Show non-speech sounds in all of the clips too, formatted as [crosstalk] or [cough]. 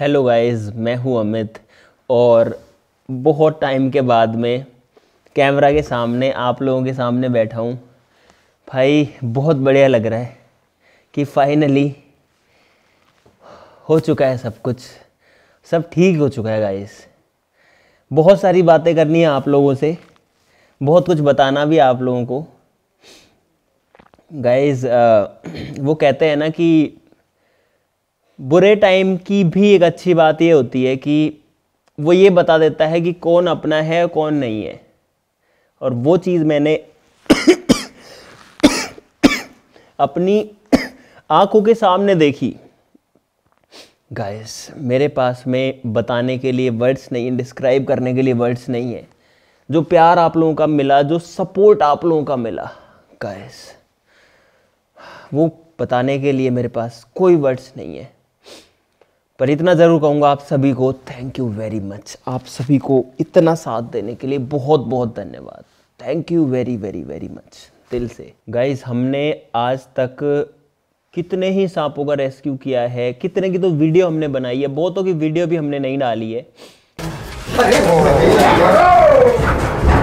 hello guys मैं हूं अमित और बहुत टाइम के बाद में कैमरा के सामने आप लोगों के सामने बैठा हूं भाई बहुत बढ़िया लग रहा है कि फाइनली हो चुका है सब कुछ सब ठीक हो चुका है गाइस बहुत सारी बातें करनी है आप लोगों से बहुत कुछ बताना भी आप लोगों को गाइस वो कहते हैं ना कि बुरे टाइम की भी एक अच्छी बात ये होती है कि वो ये बता देता है कि कौन अपना है और कौन नहीं है और वो चीज़ मैंने अपनी आंखों के सामने देखी गाइस मेरे पास में बताने के लिए वर्ड्स नहीं डिस्क्राइब करने के लिए वर्ड्स नहीं है जो प्यार आप लोगों का मिला जो सपोर्ट आप लोगों का मिला गाइस वो बताने के लिए मेरे पास कोई वर्ड्स नहीं है पर इतना ज़रूर कहूँगा आप सभी को थैंक यू वेरी मच आप सभी को इतना साथ देने के लिए बहुत बहुत धन्यवाद thank you very very very much दिल से गाइज हमने आज तक कितने ही सांपों का रेस्क्यू किया है कितने की तो वीडियो हमने बनाई है बहुतों की वीडियो भी हमने नहीं डाली है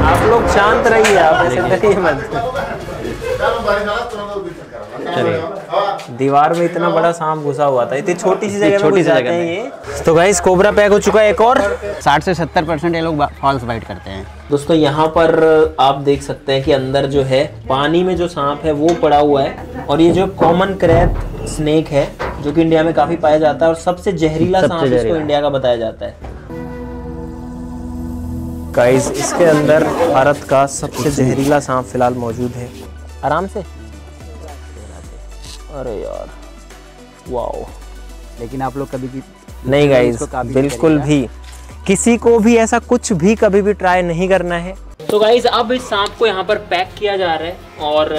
आप लोग शांत रहिए आप ऐसे मत चलिए दीवार में इतना बड़ा सांप घुसा हुआ था इतनी छोटी सी जगह छोटी सी जगह तो भाई कोबरा पैक हो चुका है एक और 60 से 70 परसेंट ये लोग फॉल्स बाइट करते हैं दोस्तों यहाँ पर आप देख सकते हैं कि अंदर जो है पानी में जो सांप है वो पड़ा हुआ है और ये जो कॉमन क्रैप स्नेक है जो कि इंडिया में काफी पाया जाता है और सबसे जहरीला सांप इसको इंडिया का बताया जाता है गाइस इसके अंदर भारत का सबसे जहरीला सांप फिलहाल मौजूद है आराम से अरे यार वाओ लेकिन आप लोग कभी भी नहीं गाइस बिल्कुल भी किसी को भी ऐसा कुछ भी कभी भी ट्राई नहीं करना है तो गाइज अब इस सांप को यहाँ पर पैक किया जा रहा है और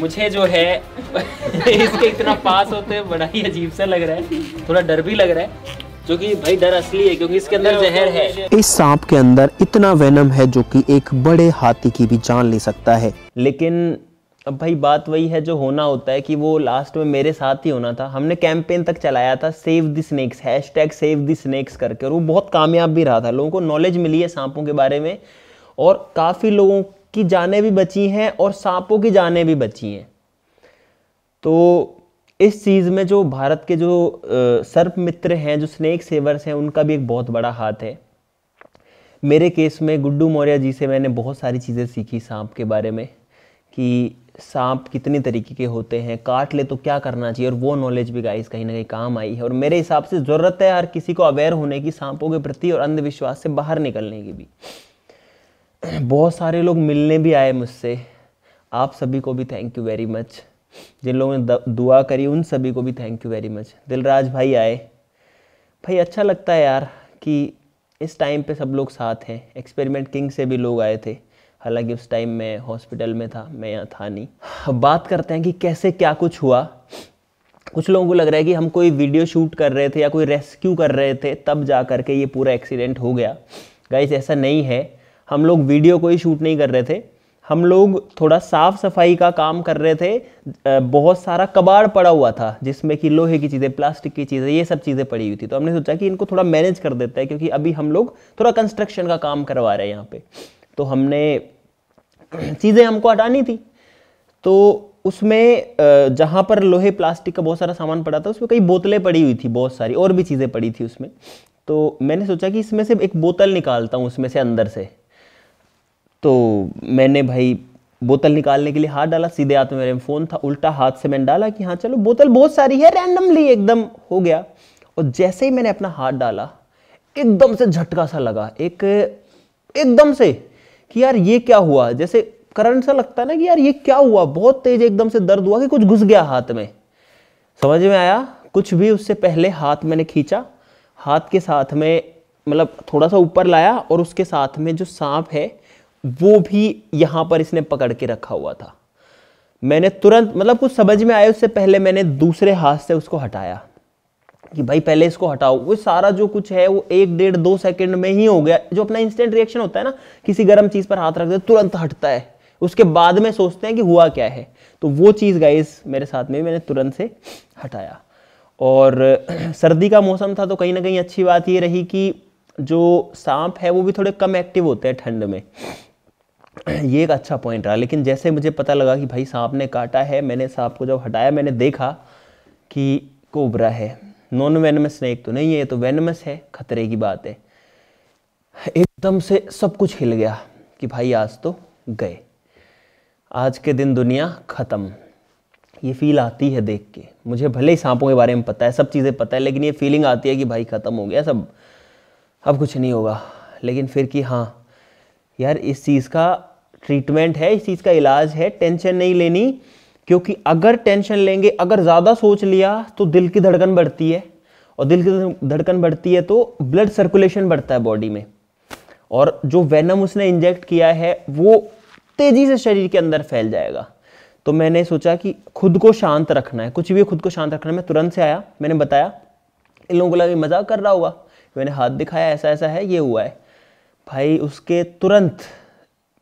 मुझे जो है [laughs] इसके इतना पास होते हैं बड़ा ही अजीब सा लग रहा है थोड़ा डर भी लग रहा है जो कि भाई डर असली है क्योंकि इसके अंदर जहर तो है इस सांप के अंदर इतना वेनम है जो कि एक बड़े हाथी की भी जान ले सकता है लेकिन अब भाई बात वही है जो होना होता है कि वो लास्ट में मेरे साथ ही होना था हमने कैंपेन तक चलाया था save the snacks hashtag save the snacks करके और वो बहुत कामयाब भी रहा था लोगों को नॉलेज मिली है सांपों के बारे में और काफ़ी लोगों की जानें भी बची हैं और सांपों की जानें भी बची हैं तो इस चीज़ में जो भारत के जो सर्प मित्र हैं जो स्नेक सेवर्स हैं उनका भी एक बहुत बड़ा हाथ है मेरे केस में गुड्डू मौर्य जी से मैंने बहुत सारी चीज़ें सीखी सांप के बारे में कि सांप कितने तरीके के होते हैं काट ले तो क्या करना चाहिए और वो नॉलेज भी गाइस कहीं ना कहीं काम आई है और मेरे हिसाब से ज़रूरत है हर किसी को अवेयर होने की सांपों के प्रति और अंधविश्वास से बाहर निकलने की भी [clears throat] बहुत सारे लोग मिलने भी आए मुझसे आप सभी को भी थैंक यू वेरी मच जिन लोगों ने दुआ करी उन सभी को भी thank you very much Dilraj भाई आए भाई अच्छा लगता है यार कि इस टाइम पे सब लोग साथ हैं एक्सपेरिमेंट किंग से भी लोग आए थे हालांकि उस टाइम मैं हॉस्पिटल में था मैं यहाँ था नहीं अब बात करते हैं कि कैसे क्या कुछ हुआ कुछ लोगों को लग रहा है कि हम कोई वीडियो शूट कर रहे थे या कोई रेस्क्यू कर रहे थे तब जा कर के ये पूरा एक्सीडेंट हो गया गाइस ऐसा नहीं है हम लोग वीडियो कोई शूट नहीं कर रहे थे हम लोग थोड़ा साफ़ सफाई का काम कर रहे थे बहुत सारा कबाड़ पड़ा हुआ था जिसमें कि लोहे की चीज़ें प्लास्टिक की चीज़ें ये सब चीज़ें पड़ी हुई थी तो हमने सोचा कि इनको थोड़ा मैनेज कर देते हैं क्योंकि अभी हम लोग थोड़ा कंस्ट्रक्शन का काम करवा रहे हैं यहाँ पर तो हमने चीज़ें हमको हटानी थी तो उसमें जहाँ पर लोहे प्लास्टिक का बहुत सारा सामान पड़ा था उसमें कई बोतलें पड़ी हुई थी बहुत सारी और भी चीज़ें पड़ी थी उसमें तो मैंने सोचा कि इसमें से एक बोतल निकालता हूँ उसमें से अंदर से तो मैंने भाई बोतल निकालने के लिए हाथ डाला सीधे हाथ में मेरे फ़ोन था उल्टा हाथ से मैंने डाला कि हाँ चलो बोतल बहुत सारी है रैंडमली एकदम हो गया और जैसे ही मैंने अपना हाथ डाला एकदम से झटका सा लगा एक एकदम से कि यार ये क्या हुआ जैसे करंट सा लगता है ना कि यार ये क्या हुआ बहुत तेज एकदम से दर्द हुआ कि कुछ घुस गया हाथ में समझ में आया कुछ भी उससे पहले हाथ मैंने खींचा हाथ के साथ में मतलब थोड़ा सा ऊपर लाया और उसके साथ में जो सांप है वो भी यहाँ पर इसने पकड़ के रखा हुआ था मैंने तुरंत मतलब कुछ समझ में आया उससे पहले मैंने दूसरे हाथ से उसको हटाया कि भाई पहले इसको हटाओ वो सारा जो कुछ है वो एक डेढ़ दो सेकंड में ही हो गया जो अपना इंस्टेंट रिएक्शन होता है ना किसी गर्म चीज़ पर हाथ रख दे तुरंत हटता है उसके बाद में सोचते हैं कि हुआ क्या है तो वो चीज़ गाइस मेरे साथ में मैंने तुरंत से हटाया और [clears throat] सर्दी का मौसम था तो कहीं ना कहीं अच्छी बात ये रही कि जो सांप है वो भी थोड़े कम एक्टिव होते हैं ठंड में ये एक अच्छा पॉइंट रहा लेकिन जैसे मुझे पता लगा कि भाई सांप ने काटा है मैंने सांप को जब हटाया मैंने देखा कि कोबरा है नॉन वेनमस स्नेक तो नहीं है ये तो वेनमस है खतरे की बात है एकदम से सब कुछ हिल गया कि भाई आज तो गए आज के दिन दुनिया ख़त्म ये फील आती है देख के मुझे भले ही सांपों के बारे में पता है सब चीज़ें पता है लेकिन ये फीलिंग आती है कि भाई ख़त्म हो गया सब अब कुछ नहीं होगा लेकिन फिर कि हाँ यार इस चीज़ का ट्रीटमेंट है इस चीज़ का इलाज है टेंशन नहीं लेनी क्योंकि अगर टेंशन लेंगे अगर ज़्यादा सोच लिया तो दिल की धड़कन बढ़ती है और दिल की धड़कन बढ़ती है तो ब्लड सर्कुलेशन बढ़ता है बॉडी में और जो वेनम उसने इंजेक्ट किया है वो तेज़ी से शरीर के अंदर फैल जाएगा तो मैंने सोचा कि खुद को शांत रखना है कुछ भी खुद को शांत रखना है मैं तुरंत से आया मैंने बताया इन लोगों को लगा मजाक कर रहा हुआ मैंने हाथ दिखाया ऐसा ऐसा है ये हुआ है भाई उसके तुरंत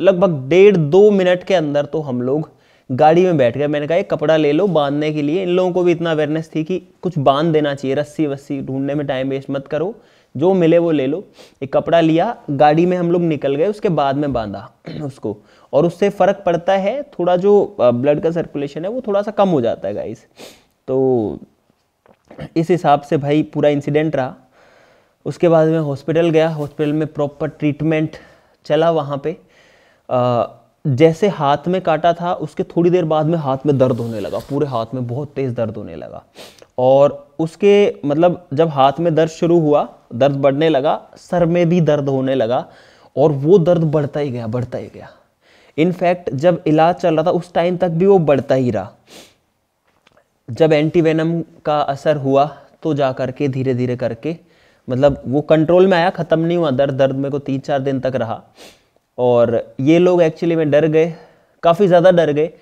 लगभग डेढ़ दो मिनट के अंदर तो हम लोग गाड़ी में बैठ गया मैंने कहा एक कपड़ा ले लो बांधने के लिए इन लोगों को भी इतना अवेयरनेस थी कि कुछ बांध देना चाहिए रस्सी वस्सी ढूंढने में टाइम वेस्ट मत करो जो मिले वो ले लो एक कपड़ा लिया गाड़ी में हम लोग निकल गए उसके बाद में बांधा [clears throat] उसको और उससे फ़र्क पड़ता है थोड़ा जो ब्लड का सर्कुलेशन है वो थोड़ा सा कम हो जाता है गाइस तो इस हिसाब से भाई पूरा इंसिडेंट रहा उसके बाद मैं हॉस्पिटल गया हॉस्पिटल में प्रॉपर ट्रीटमेंट चला वहाँ पे जैसे हाथ में काटा था उसके थोड़ी देर बाद में हाथ में दर्द होने लगा पूरे हाथ में बहुत तेज़ दर्द होने लगा और उसके मतलब जब हाथ में दर्द शुरू हुआ दर्द बढ़ने लगा सर में भी दर्द होने लगा और वो दर्द बढ़ता ही गया बढ़ता ही गया इनफैक्ट जब इलाज चल रहा था उस टाइम तक भी वो बढ़ता ही रहा जब एंटीवेनम का असर हुआ तो जा करके धीरे धीरे करके मतलब वो कंट्रोल में आया ख़त्म नहीं हुआ दर्द दर्द मेरे को तीन चार दिन तक रहा और ये लोग एक्चुअली में डर गए काफ़ी ज़्यादा डर गए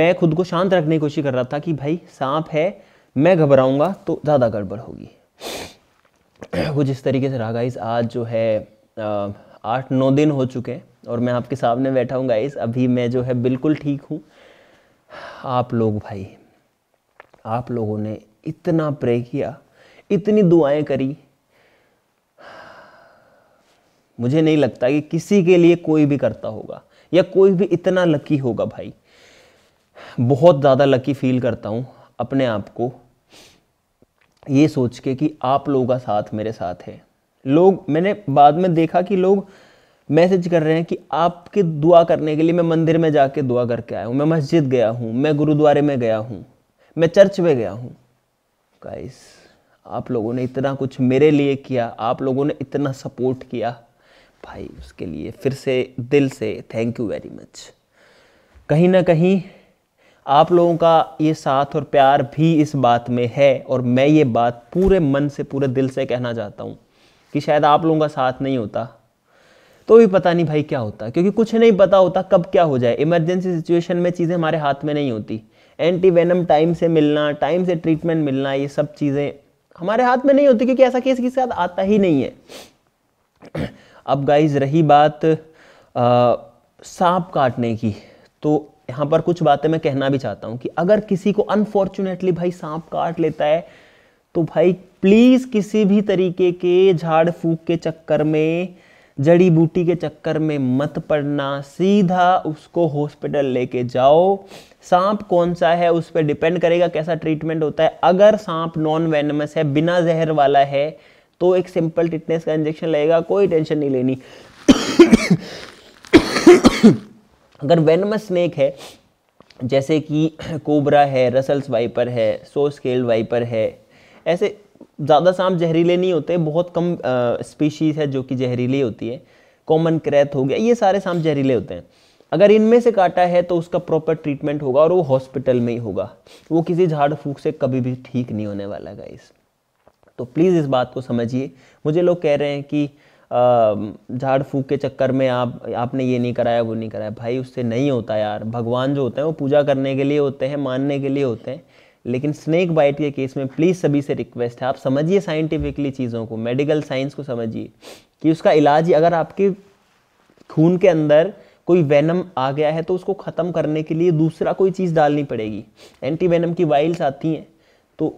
मैं खुद को शांत रखने की कोशिश कर रहा था कि भाई सांप है मैं घबराऊंगा तो ज़्यादा गड़बड़ होगी [clears throat] कुछ इस तरीके से रहा गाइस आज जो है आठ नौ दिन हो चुके हैं और मैं आपके सामने बैठा हूँ गाइस अभी मैं जो है बिल्कुल ठीक हूँ आप लोग भाई आप लोगों ने इतना प्रे किया इतनी दुआएं करी मुझे नहीं लगता कि किसी के लिए कोई भी करता होगा या कोई भी इतना लकी होगा भाई बहुत ज़्यादा लकी फील करता हूँ अपने आप को ये सोच के कि आप लोगों का साथ मेरे साथ है लोग मैंने बाद में देखा कि लोग मैसेज कर रहे हैं कि आपके दुआ करने के लिए मैं मंदिर में जाके दुआ करके आया हूँ मैं मस्जिद गया हूँ मैं गुरुद्वारे में गया हूँ मैं चर्च में गया हूँ गाइस आप लोगों ने इतना कुछ मेरे लिए किया आप लोगों ने इतना सपोर्ट किया भाई उसके लिए फिर से दिल से थैंक यू वेरी मच कहीं ना कहीं आप लोगों का ये साथ और प्यार भी इस बात में है और मैं ये बात पूरे मन से पूरे दिल से कहना चाहता हूँ कि शायद आप लोगों का साथ नहीं होता तो भी पता नहीं भाई क्या होता क्योंकि कुछ नहीं पता होता कब क्या हो जाए इमरजेंसी सिचुएशन में चीज़ें हमारे हाथ में नहीं होती एंटी वेनम टाइम से मिलना टाइम से ट्रीटमेंट मिलना ये सब चीज़ें हमारे हाथ में नहीं होती क्योंकि ऐसा केस किसी के साथ आता ही नहीं है अब गाइज रही बात सांप काटने की तो यहाँ पर कुछ बातें मैं कहना भी चाहता हूँ कि अगर किसी को अनफॉर्चुनेटली भाई सांप काट लेता है तो भाई प्लीज़ किसी भी तरीके के झाड़ फूक के चक्कर में जड़ी बूटी के चक्कर में मत पड़ना सीधा उसको हॉस्पिटल लेके जाओ सांप कौन सा है उस पर डिपेंड करेगा कैसा ट्रीटमेंट होता है अगर सांप नॉन वेनमस है बिना जहर वाला है तो एक सिंपल टिटनेस का इंजेक्शन लगेगा कोई टेंशन नहीं लेनी अगर वेनमस स्नेक है जैसे कि कोबरा है रसल्स वाइपर है सो स्केल वाइपर है ऐसे ज़्यादा सांप जहरीले नहीं होते बहुत कम स्पीशीज़ है जो कि जहरीली होती है कॉमन क्रैथ हो गया ये सारे सांप जहरीले होते हैं अगर इनमें से काटा है तो उसका प्रॉपर ट्रीटमेंट होगा और वो हॉस्पिटल में ही होगा वो किसी झाड़ फूक से कभी भी ठीक नहीं होने वाला गाइस तो प्लीज़ इस बात को समझिए मुझे लोग कह रहे हैं कि झाड़ फूक के चक्कर में आप आपने ये नहीं कराया वो नहीं कराया भाई उससे नहीं होता यार भगवान जो होते हैं वो पूजा करने के लिए होते हैं मानने के लिए होते हैं लेकिन स्नैक बाइट के केस में प्लीज़ सभी से रिक्वेस्ट है आप समझिए साइंटिफिकली चीज़ों को मेडिकल साइंस को समझिए कि उसका इलाज अगर आपके खून के अंदर कोई वैनम आ गया है तो उसको ख़त्म करने के लिए दूसरा कोई चीज़ डालनी पड़ेगी एंटी वैनम की वाइल्स आती हैं तो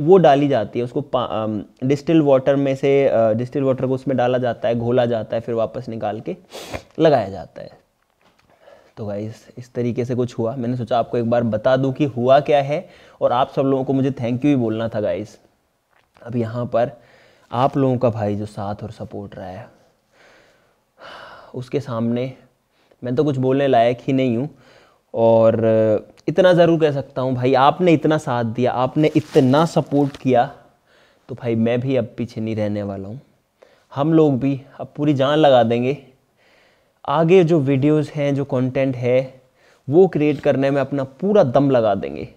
वो डाली जाती है उसको डिस्टिल वाटर में से डिस्टिल वाटर को उसमें डाला जाता है घोला जाता है फिर वापस निकाल के लगाया जाता है तो गाइस इस तरीके से कुछ हुआ मैंने सोचा आपको एक बार बता दूं कि हुआ क्या है और आप सब लोगों को मुझे थैंक यू ही बोलना था गाइस अब यहाँ पर आप लोगों का भाई जो साथ और सपोर्ट रहा है उसके सामने मैं तो कुछ बोलने लायक ही नहीं हूँ और इतना ज़रूर कह सकता हूँ भाई आपने इतना साथ दिया आपने इतना सपोर्ट किया तो भाई मैं भी अब पीछे नहीं रहने वाला हूँ हम लोग भी अब पूरी जान लगा देंगे आगे जो वीडियोस हैं जो कंटेंट है वो क्रिएट करने में अपना पूरा दम लगा देंगे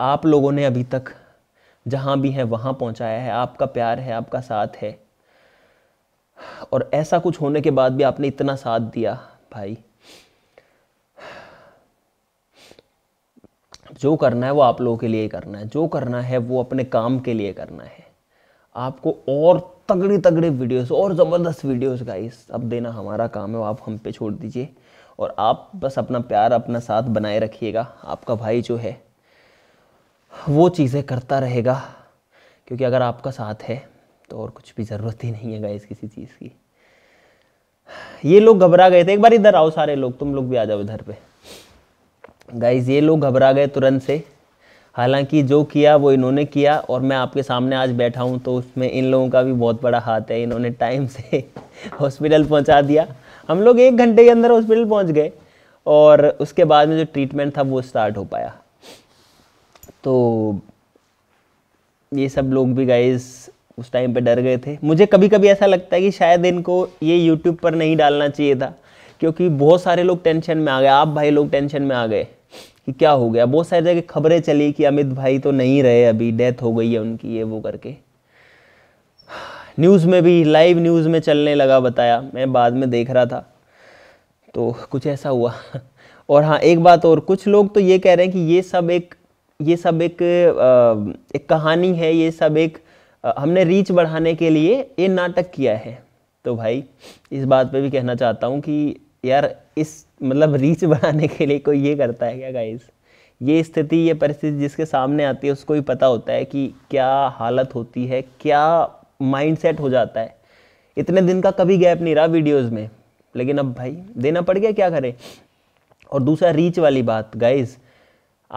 आप लोगों ने अभी तक जहाँ भी हैं वहाँ पहुँचाया है आपका प्यार है आपका साथ है और ऐसा कुछ होने के बाद भी आपने इतना साथ दिया भाई जो करना है वो आप लोगों के लिए करना है जो करना है वो अपने काम के लिए करना है आपको और तगड़ी तगड़ी वीडियोस और ज़बरदस्त वीडियोस गाइस अब देना हमारा काम है आप हम पे छोड़ दीजिए और आप बस अपना प्यार अपना साथ बनाए रखिएगा आपका भाई जो है वो चीज़ें करता रहेगा क्योंकि अगर आपका साथ है तो और कुछ भी ज़रूरत ही नहीं है गाइस किसी चीज़ की ये लोग घबरा गए थे एक बार इधर आओ सारे लोग तुम लोग भी आ जाओ इधर पे गाइज ये लोग घबरा गए तुरंत से हालांकि जो किया वो इन्होंने किया और मैं आपके सामने आज बैठा हूँ तो उसमें इन लोगों का भी बहुत बड़ा हाथ है इन्होंने टाइम से हॉस्पिटल [laughs] पहुँचा दिया हम लोग एक घंटे के अंदर हॉस्पिटल पहुँच गए और उसके बाद में जो ट्रीटमेंट था वो स्टार्ट हो पाया तो ये सब लोग भी गाइज उस टाइम पे डर गए थे मुझे कभी कभी ऐसा लगता है कि शायद इनको ये यूट्यूब पर नहीं डालना चाहिए था क्योंकि बहुत सारे लोग टेंशन में आ गए आप भाई लोग टेंशन में आ गए कि क्या हो गया बहुत सारी जगह खबरें चली कि अमित भाई तो नहीं रहे अभी डेथ हो गई है उनकी ये वो करके न्यूज़ में भी लाइव न्यूज़ में चलने लगा बताया मैं बाद में देख रहा था तो कुछ ऐसा हुआ [laughs] और हाँ एक बात और कुछ लोग तो ये कह रहे हैं कि ये सब एक ये सब एक एक कहानी है ये सब एक हमने रीच बढ़ाने के लिए ये नाटक किया है तो भाई इस बात पे भी कहना चाहता हूँ कि यार इस मतलब रीच बढ़ाने के लिए कोई ये करता है क्या गाइस ये स्थिति ये परिस्थिति जिसके सामने आती है उसको ही पता होता है कि क्या हालत होती है क्या माइंडसेट हो जाता है इतने दिन का कभी गैप नहीं रहा वीडियोस में लेकिन अब भाई देना पड़ गया क्या करें और दूसरा रीच वाली बात गाइज़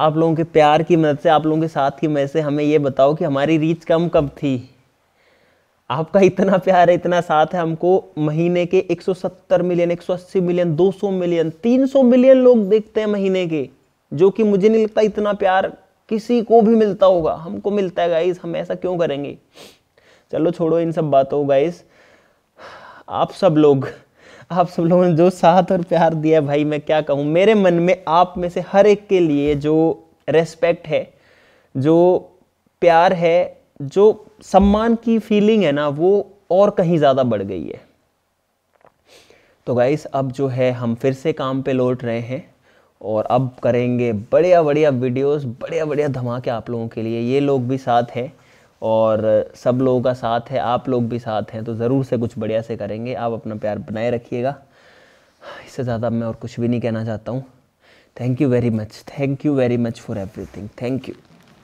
आप लोगों के प्यार की मदद से आप लोगों के साथ की मदद से हमें ये बताओ कि हमारी रीच कम कब थी आपका इतना प्यार है इतना साथ है हमको महीने के 170 मिलियन 180 मिलियन 200 मिलियन 300 मिलियन लोग देखते हैं महीने के जो कि मुझे नहीं लगता इतना प्यार किसी को भी मिलता होगा हमको मिलता है गाइस हम ऐसा क्यों करेंगे चलो छोड़ो इन सब बातों को गाइस आप सब लोग आप सब लोगों ने जो साथ और प्यार दिया भाई मैं क्या कहूँ मेरे मन में आप में से हर एक के लिए जो रेस्पेक्ट है जो प्यार है जो सम्मान की फीलिंग है ना वो और कहीं ज़्यादा बढ़ गई है तो गाइस अब जो है हम फिर से काम पे लौट रहे हैं और अब करेंगे बढ़िया बढ़िया वीडियोस बढ़िया बढ़िया धमाके आप लोगों के लिए ये लोग भी साथ हैं और सब लोगों का साथ है आप लोग भी साथ हैं तो ज़रूर से कुछ बढ़िया से करेंगे आप अपना प्यार बनाए रखिएगा इससे ज़्यादा मैं और कुछ भी नहीं कहना चाहता हूँ thank you very much thank you very much for everything thank you